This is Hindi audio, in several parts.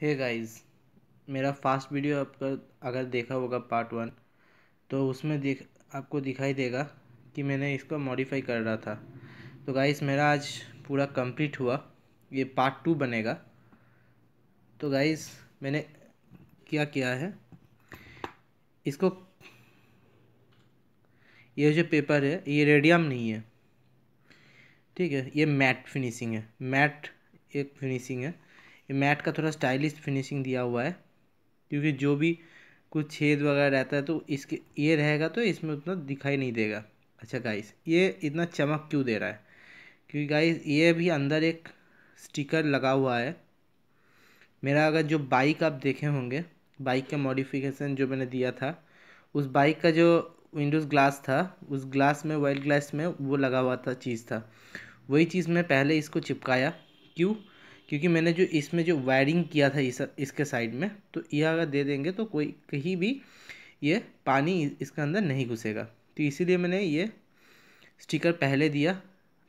हे गाइस मेरा फास्ट वीडियो आपका अगर देखा होगा पार्ट वन तो उसमें देख आपको दिखाई देगा कि मैंने इसको मॉडिफाई कर रहा था तो गाइस मेरा आज पूरा कंप्लीट हुआ ये पार्ट टू बनेगा तो गाइस मैंने क्या किया है इसको ये जो पेपर है ये रेडियम नहीं है ठीक है ये मैट फिनिशिंग है मैट एक फिनिशिंग है ये मैट का थोड़ा स्टाइलिश फिनिशिंग दिया हुआ है क्योंकि जो भी कुछ छेद वगैरह रहता है तो इसके ये रहेगा तो इसमें उतना दिखाई नहीं देगा अच्छा गाइस ये इतना चमक क्यों दे रहा है क्योंकि गाइस ये भी अंदर एक स्टिकर लगा हुआ है मेरा अगर जो बाइक आप देखे होंगे बाइक का मॉडिफिकेशन जो मैंने दिया था उस बाइक का जो विंडोज़ ग्लास था उस ग्लास में वाइट ग्लास में वो लगा हुआ था चीज़ था वही चीज़ मैं पहले इसको चिपकाया क्यों क्योंकि मैंने जो इसमें जो वायरिंग किया था इस इसके साइड में तो यह अगर दे देंगे तो कोई कहीं भी ये पानी इसके अंदर नहीं घुसेगा तो इसीलिए मैंने ये स्टिकर पहले दिया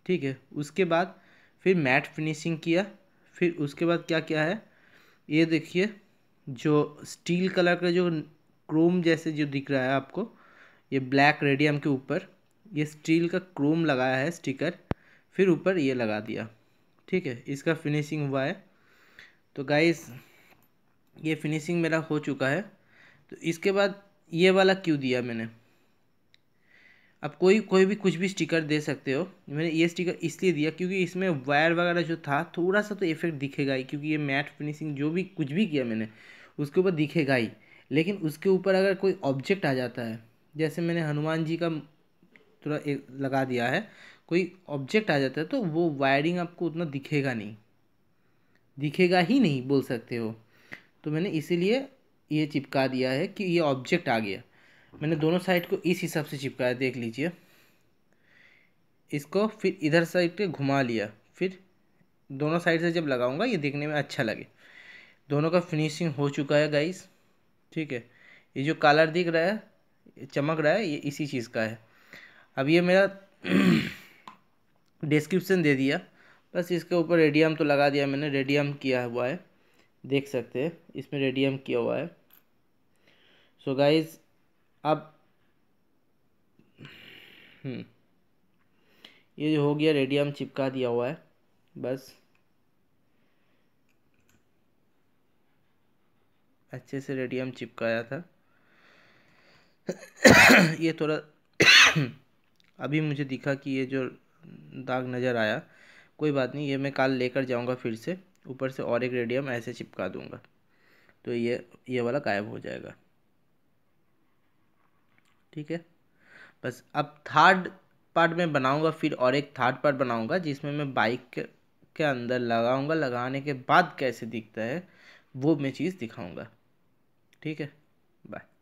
ठीक है उसके बाद फिर मैट फिनिशिंग किया फिर उसके बाद क्या क्या है ये देखिए जो स्टील कलर का जो क्रोम जैसे जो दिख रहा है आपको ये ब्लैक रेडियम के ऊपर ये स्टील का क्रोम लगाया है स्टिकर फिर ऊपर ये लगा दिया ठीक है इसका फिनिशिंग हुआ है तो गाइस ये फिनिशिंग मेरा हो चुका है तो इसके बाद ये वाला क्यों दिया मैंने आप कोई कोई भी कुछ भी स्टिकर दे सकते हो मैंने ये स्टिकर इसलिए दिया क्योंकि इसमें वायर वगैरह जो था थोड़ा सा तो इफेक्ट दिखेगा ही क्योंकि ये मैट फिनिशिंग जो भी कुछ भी किया मैंने उसके ऊपर दिखेगा ही लेकिन उसके ऊपर अगर कोई ऑब्जेक्ट आ जाता है जैसे मैंने हनुमान जी का थोड़ा लगा दिया है कोई ऑब्जेक्ट आ जाता है तो वो वायरिंग आपको उतना दिखेगा नहीं दिखेगा ही नहीं बोल सकते हो तो मैंने इसीलिए ये चिपका दिया है कि ये ऑब्जेक्ट आ गया मैंने दोनों साइड को इस हिसाब से चिपकाया देख लीजिए इसको फिर इधर साइड पे घुमा लिया फिर दोनों साइड से जब लगाऊंगा ये देखने में अच्छा लगे दोनों का फिनिशिंग हो चुका है गाइस ठीक है ये जो कलर दिख रहा है चमक रहा है ये इसी चीज़ का है अब ये मेरा डिस्क्रिप्सन दे दिया बस इसके ऊपर रेडियम तो लगा दिया मैंने रेडियम किया हुआ है देख सकते हैं इसमें रेडियम किया हुआ है सो so गाइज अब हम्म, ये जो हो गया रेडियम चिपका दिया हुआ है बस अच्छे से रेडियम चिपकाया था ये थोड़ा अभी मुझे दिखा कि ये जो दाग नज़र आया कोई बात नहीं ये मैं कल लेकर जाऊँगा फिर से ऊपर से और एक रेडियम ऐसे चिपका दूंगा तो ये ये वाला गायब हो जाएगा ठीक है बस अब थर्ड पार्ट में बनाऊंगा फिर और एक थर्ड पार्ट बनाऊंगा जिसमें मैं बाइक के, के अंदर लगाऊंगा लगाने के बाद कैसे दिखता है वो मैं चीज़ दिखाऊँगा ठीक है बाय